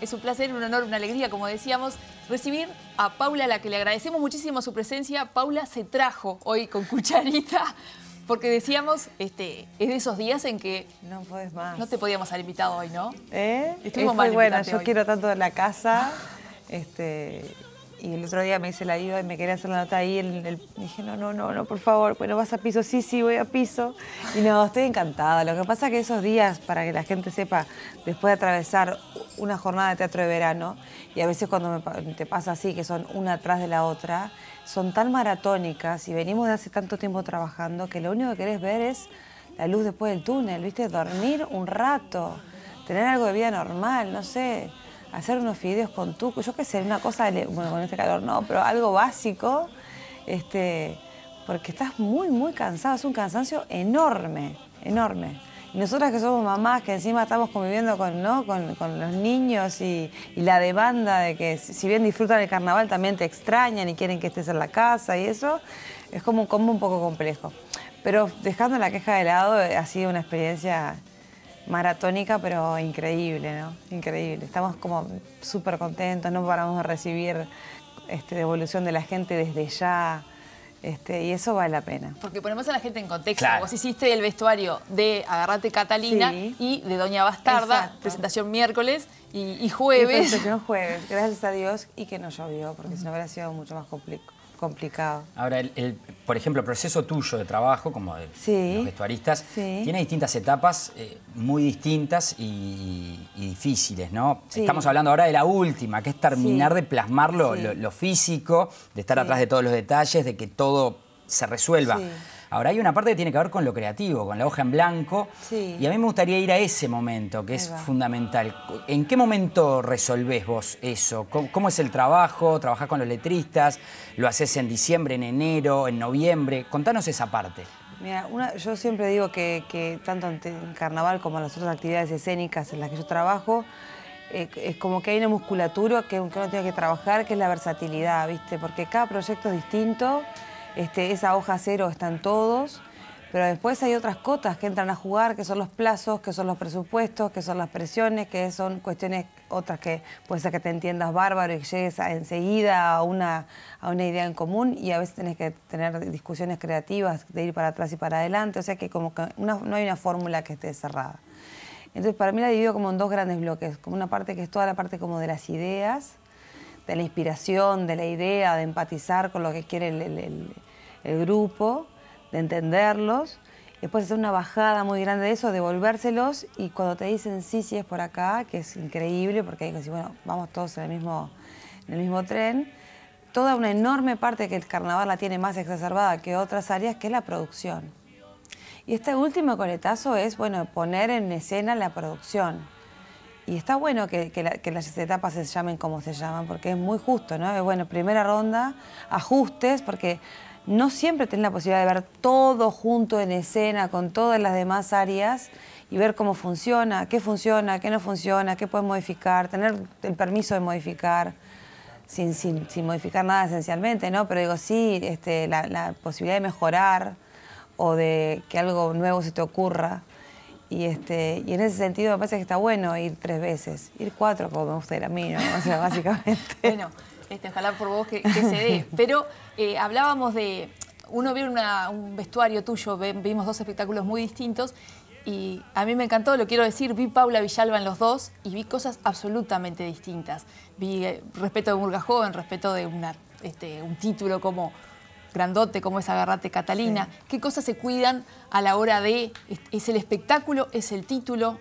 Es un placer, un honor, una alegría, como decíamos, recibir a Paula, a la que le agradecemos muchísimo su presencia. Paula se trajo hoy con cucharita, porque decíamos, este, es de esos días en que... No puedes No te podíamos haber invitado hoy, ¿no? ¿Eh? Estuvimos es muy buena, yo quiero tanto de la casa, este, y el otro día me hice la IVA y me quería hacer la nota ahí. Y el, dije, no, no, no, no, por favor, bueno, pues, vas a piso. Sí, sí, voy a piso. Y no, estoy encantada. Lo que pasa es que esos días, para que la gente sepa, después de atravesar una jornada de teatro de verano, y a veces cuando te pasa así, que son una atrás de la otra, son tan maratónicas y venimos de hace tanto tiempo trabajando que lo único que querés ver es la luz después del túnel, ¿viste? Dormir un rato, tener algo de vida normal, no sé hacer unos fideos con tuco, yo qué sé, una cosa, bueno, con este calor no, pero algo básico, este, porque estás muy, muy cansado, es un cansancio enorme, enorme. Y nosotras que somos mamás, que encima estamos conviviendo con, ¿no? con, los niños y, la demanda de que si bien disfrutan el carnaval también te extrañan y quieren que estés en la casa y eso, es como un combo un poco complejo. Pero dejando la queja de lado, eh, ha sido una experiencia maratónica, pero increíble, ¿no? Increíble. Estamos como súper contentos, no paramos de recibir este, devolución de la gente desde ya. Este, y eso vale la pena. Porque ponemos a la gente en contexto. Vos hiciste el vestuario de Agarrate Catalina y de Doña Bastarda, presentación miércoles y, jueves. Y presentación jueves, gracias a Dios, y que no llovió, porque si no hubiera sido mucho más complicado complicado. Ahora, el, por ejemplo, el proceso tuyo de trabajo, como de los vestuaristas, tiene distintas etapas eh, muy distintas y, difíciles, ¿no? Estamos hablando ahora de la última, que es terminar de plasmar lo, lo físico, de estar atrás de todos los detalles, de que todo se resuelva. Ahora hay una parte que tiene que ver con lo creativo, con la hoja en blanco. Y a mí me gustaría ir a ese momento, que es fundamental. ¿En qué momento resolvés vos eso? ¿Cómo, es el trabajo? ¿Trabajás con los letristas? ¿Lo haces en diciembre, en enero, en noviembre? Contanos esa parte. Mira, yo siempre digo que, tanto en, carnaval como en las otras actividades escénicas en las que yo trabajo, eh, es como que hay una musculatura que uno tiene que trabajar, que es la versatilidad, ¿viste? Porque cada proyecto es distinto este, esa hoja cero están todos, pero después hay otras cotas que entran a jugar, que son los plazos, que son los presupuestos, que son las presiones, que son cuestiones otras que puede ser que te entiendas bárbaro y que llegues enseguida a una, idea en común y a veces tenés que tener discusiones creativas de ir para atrás y para adelante, o sea que como que no hay una fórmula que esté cerrada. Entonces para mí la divido como en dos grandes bloques, como una parte que es toda la parte como de las ideas, de la inspiración, de la idea, de empatizar con lo que quiere el, grupo, de entenderlos. Después hacer una bajada muy grande de eso, devolvérselos y cuando te dicen sí, sí es por acá, que es increíble porque hay que bueno, vamos todos en el mismo, en el mismo tren. Toda una enorme parte que el carnaval la tiene más exacerbada que otras áreas, que es la producción. Y este último coletazo es, bueno, poner en escena la producción y está bueno que, las etapas se llamen como se llaman, porque es muy justo, ¿no? Bueno, primera ronda, ajustes, porque no siempre tienes la posibilidad de ver todo junto en escena con todas las demás áreas y ver cómo funciona, qué funciona, qué no funciona, qué puedes modificar, tener el permiso de modificar. Sin, modificar nada esencialmente, ¿no? Pero digo, sí, este, la posibilidad de mejorar o de que algo nuevo se te ocurra. Y, este, y en ese sentido me parece que está bueno ir tres veces, ir cuatro como usted gusta O sea, básicamente. bueno, este, ojalá por vos que, se dé. Pero eh, hablábamos de, uno vio un vestuario tuyo, vimos dos espectáculos muy distintos y a mí me encantó, lo quiero decir, vi Paula Villalba en los dos y vi cosas absolutamente distintas. Vi eh, respeto de Murga Joven, respeto de una, este, un título como grandote como es Agarrate Catalina. ¿Qué cosas se cuidan a la hora de, es el espectáculo, es el título,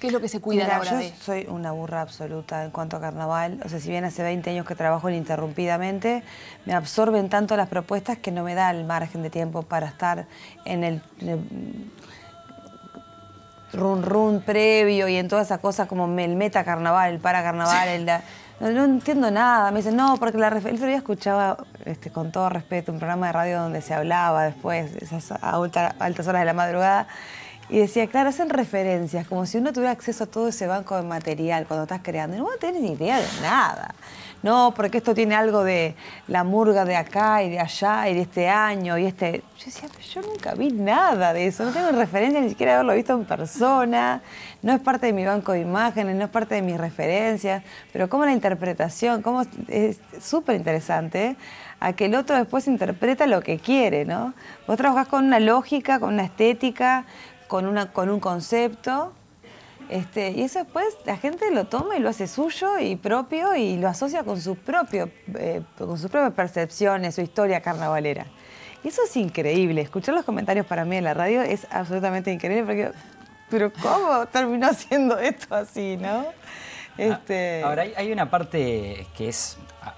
¿Qué es lo que se cuida a la hora yo soy una burra absoluta en cuanto a carnaval. O sea, si bien hace 20 años que trabajo ininterrumpidamente, me absorben tanto las propuestas que no me da el margen de tiempo para estar en el, run run previo y en todas esas cosas como el meta carnaval, el para carnaval, el no, entiendo nada. Me dicen, no, porque la el otro escuchaba, este, con todo respeto, un programa de radio donde se hablaba después, esas a, altas horas de la madrugada, y decía, claro, hacen referencias, como si uno tuviera acceso a todo ese banco de material cuando estás creando. Y no tienes ni idea de nada. No, porque esto tiene algo de la murga de acá y de allá y de este año y este... Yo decía, yo nunca vi nada de eso, no tengo referencia ni siquiera haberlo visto en persona, no es parte de mi banco de imágenes, no es parte de mis referencias, pero como la interpretación, como es súper interesante a que el otro después interpreta lo que quiere, ¿no? Vos trabajás con una lógica, con una estética, con, una, con un concepto. Este, y eso después la gente lo toma y lo hace suyo y propio y lo asocia con, propio, eh, con sus propias percepciones, su historia carnavalera. Y eso es increíble. Escuchar los comentarios para mí en la radio es absolutamente increíble porque, pero ¿cómo terminó haciendo esto así, no? Ah, este, ahora, hay, una parte que es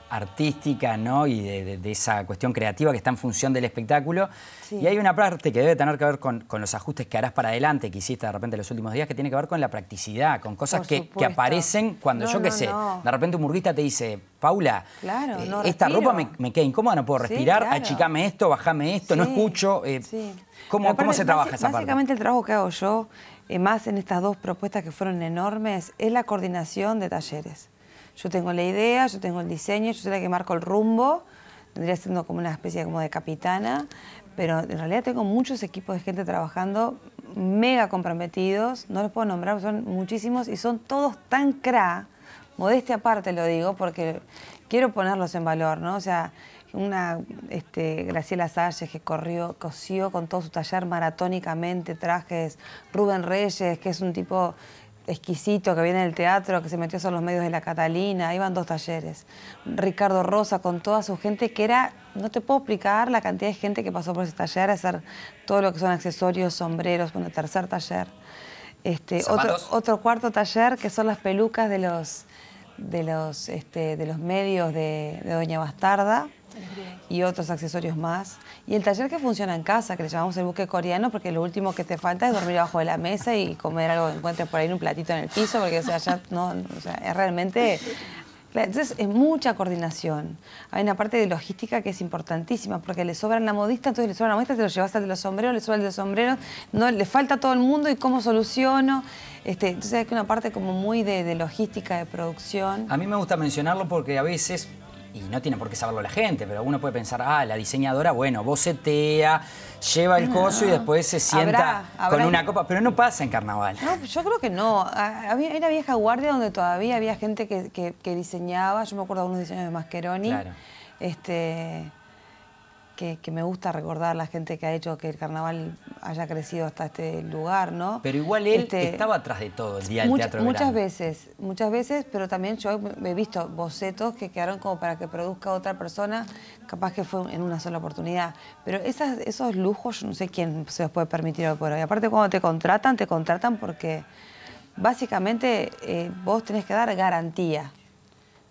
artística, ¿no? Y de, esa cuestión creativa que está en función del espectáculo. Y hay una parte que debe tener que ver con, los ajustes que harás para adelante, que hiciste de repente en los últimos días, que tiene que ver con la practicidad, con cosas que, aparecen cuando yo qué sé, de repente un burguista te dice, Paula, eh, esta ropa me, queda incómoda, no puedo respirar, achicame esto, bajame esto, no escucho. Eh, ¿Cómo, se trabaja esa parte? Básicamente el trabajo que hago yo eh, más en estas dos propuestas que fueron enormes, es la coordinación de talleres. Yo tengo la idea, yo tengo el diseño, yo soy la que marco el rumbo, tendría siendo como una especie como de capitana, pero en realidad tengo muchos equipos de gente trabajando mega comprometidos, no los puedo nombrar, son muchísimos y son todos tan cra, modestia aparte lo digo, porque quiero ponerlos en valor, ¿no? O sea, una este, Graciela Salles que corrió, cosió con todo su taller maratónicamente trajes, Rubén Reyes, que es un tipo exquisito que viene del teatro, que se metió sobre los medios de la Catalina, iban dos talleres. Ricardo Rosa con toda su gente, que era, no te puedo explicar la cantidad de gente que pasó por ese taller, hacer todo lo que son accesorios, sombreros, bueno, tercer taller. Este, otro, cuarto taller que son las pelucas de los, de los, este, medios de Doña Bastarda y otros accesorios más. Y el taller que funciona en casa, que le llamamos el buque coreano, porque lo último que te falta es dormir abajo de la mesa y comer algo que encuentres por ahí un platito en el piso, porque o sea, ya no, o sea, es realmente entonces es mucha coordinación. Hay una parte de logística que es importantísima, porque le sobran la modista, entonces le sobran la modista, te lo llevas al de los sombreros, le sobra el de los sombreros, no, le falta a todo el mundo y cómo soluciono. Este, entonces hay una parte como muy de, de logística, de producción. A mí me gusta mencionarlo porque a veces y no tiene por qué saberlo la gente, pero uno puede pensar, ah, la diseñadora, bueno, bocetea, lleva el coso y después se sienta con una copa, pero no pasa en carnaval. No, yo creo que no. Había, era vieja guardia donde todavía había gente que, diseñaba, yo me acuerdo de unos diseños de Mascheroni. Este, que, me gusta recordar la gente que ha hecho que el carnaval haya crecido hasta este lugar, ¿no? Pero igual él este, estaba atrás de todo el día del teatro. muchas veces, muchas veces, pero también yo he visto bocetos que quedaron como para que produzca otra persona, capaz que fue en una sola oportunidad. Pero esas, esos lujos, yo no sé quién se los puede permitir hoy por hoy. Aparte, cuando te contratan, te contratan porque básicamente eh, vos tenés que dar garantía.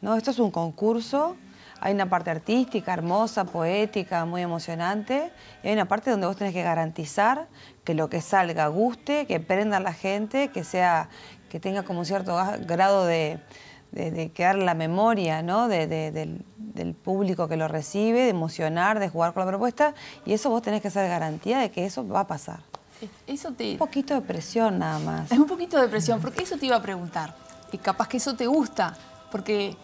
¿no? Esto es un concurso hay una parte artística, hermosa, poética, muy emocionante, y hay una parte donde vos tenés que garantizar que lo que salga guste, que prenda a la gente, que sea, que tenga como un cierto grado de, de, quedar la memoria ¿no? del, público que lo recibe, de emocionar, de jugar con la propuesta, y eso vos tenés que hacer garantía de que eso va a pasar. Eso te... Un poquito de presión nada más. Es un poquito de presión, porque eso te iba a preguntar. Y capaz que eso te gusta, porque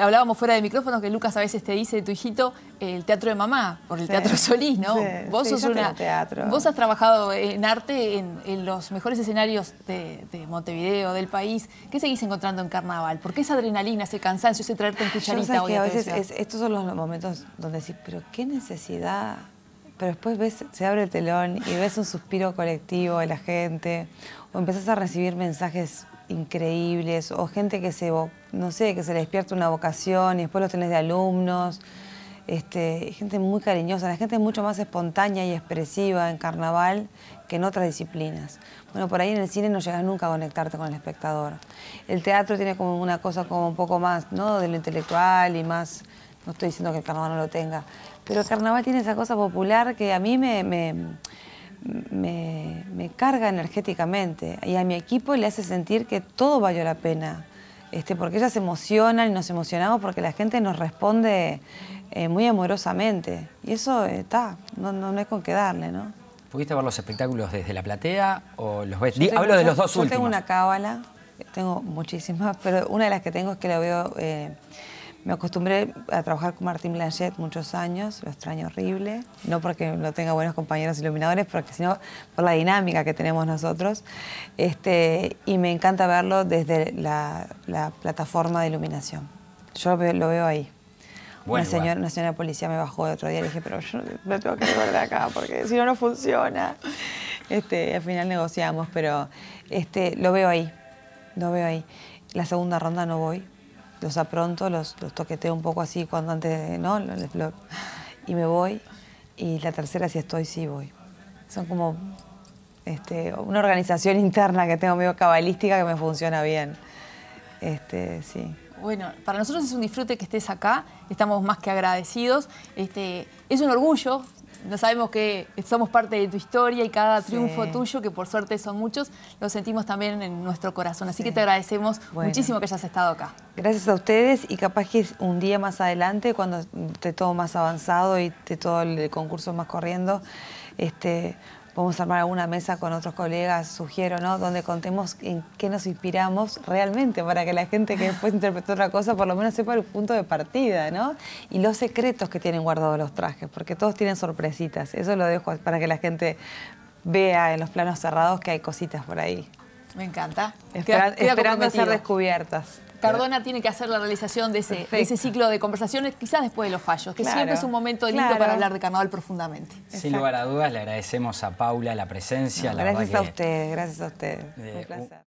hablábamos fuera de micrófonos que Lucas a veces te dice, tu hijito, el teatro de mamá, por el teatro Solís, ¿no? vos sos una... Teatro. Vos has trabajado en arte en, los mejores escenarios de, Montevideo, del país. ¿Qué seguís encontrando en Carnaval? ¿Por qué esa adrenalina, ese cansancio, ese traerte en cucharita hoy? Que a veces estos son los momentos donde decís, pero qué necesidad... Pero después ves, se abre el telón y ves un suspiro colectivo de la gente, o empezás a recibir mensajes increíbles, o gente que se no sé, que se le despierta una vocación y después lo tenés de alumnos. Este, gente muy cariñosa, la gente es mucho más espontánea y expresiva en carnaval que en otras disciplinas. Bueno, por ahí en el cine no llegas nunca a conectarte con el espectador. El teatro tiene como una cosa como un poco más, ¿no? De lo intelectual y más, no estoy diciendo que el carnaval no lo tenga, pero el carnaval tiene esa cosa popular que a mí me, me carga energéticamente y a mi equipo le hace sentir que todo valió la pena este, porque ellas se emocionan y nos emocionamos porque la gente nos responde eh, muy amorosamente. Y eso eh, está, no, no, con qué darle, ¿no? ¿Pudiste ver los espectáculos desde la platea o los ves? hablo de los dos últimos. Yo tengo una cábala, tengo muchísimas, pero una de las que tengo es que la veo... Eh, me acostumbré a trabajar con Martín Blanchet muchos años, lo extraño horrible, no porque no tenga buenos compañeros iluminadores, porque sino por la dinámica que tenemos nosotros. Este, y me encanta verlo desde la, plataforma de iluminación. Yo lo veo ahí. una, señora, una policía me bajó el otro día y le dije, pero yo me tengo que llevar de acá porque si no, no funciona. Este, al final negociamos, pero este, lo veo ahí, lo veo ahí. La segunda ronda no voy los apronto, los, los toqueteo un poco así cuando antes, ¿no? y me voy. Y la tercera, si estoy, sí voy. Son como este, una organización interna que tengo medio cabalística que me funciona bien. Este, sí. Bueno, para nosotros es un disfrute que estés acá, estamos más que agradecidos. Este, es un orgullo no sabemos que somos parte de tu historia y cada triunfo tuyo, que por suerte son muchos, lo sentimos también en nuestro corazón. Así que te agradecemos muchísimo que hayas estado acá. Gracias a ustedes y capaz que un día más adelante, cuando esté todo más avanzado y esté todo el concurso más corriendo, este, Vamos a armar alguna mesa con otros colegas, sugiero, ¿no? Donde contemos en qué nos inspiramos realmente para que la gente que después interpretó otra cosa por lo menos sepa el punto de partida, ¿no? Y los secretos que tienen guardados los trajes, porque todos tienen sorpresitas. Eso lo dejo para que la gente vea en los planos cerrados que hay cositas por ahí. Me encanta. esperando ser descubiertas. Cardona tiene que hacer la realización de ese, ciclo de conversaciones, quizás después de los fallos, que siempre es un momento lindo para hablar de carnaval profundamente. Sin lugar a dudas, le agradecemos a Paula la presencia. gracias a usted, gracias eh, a usted.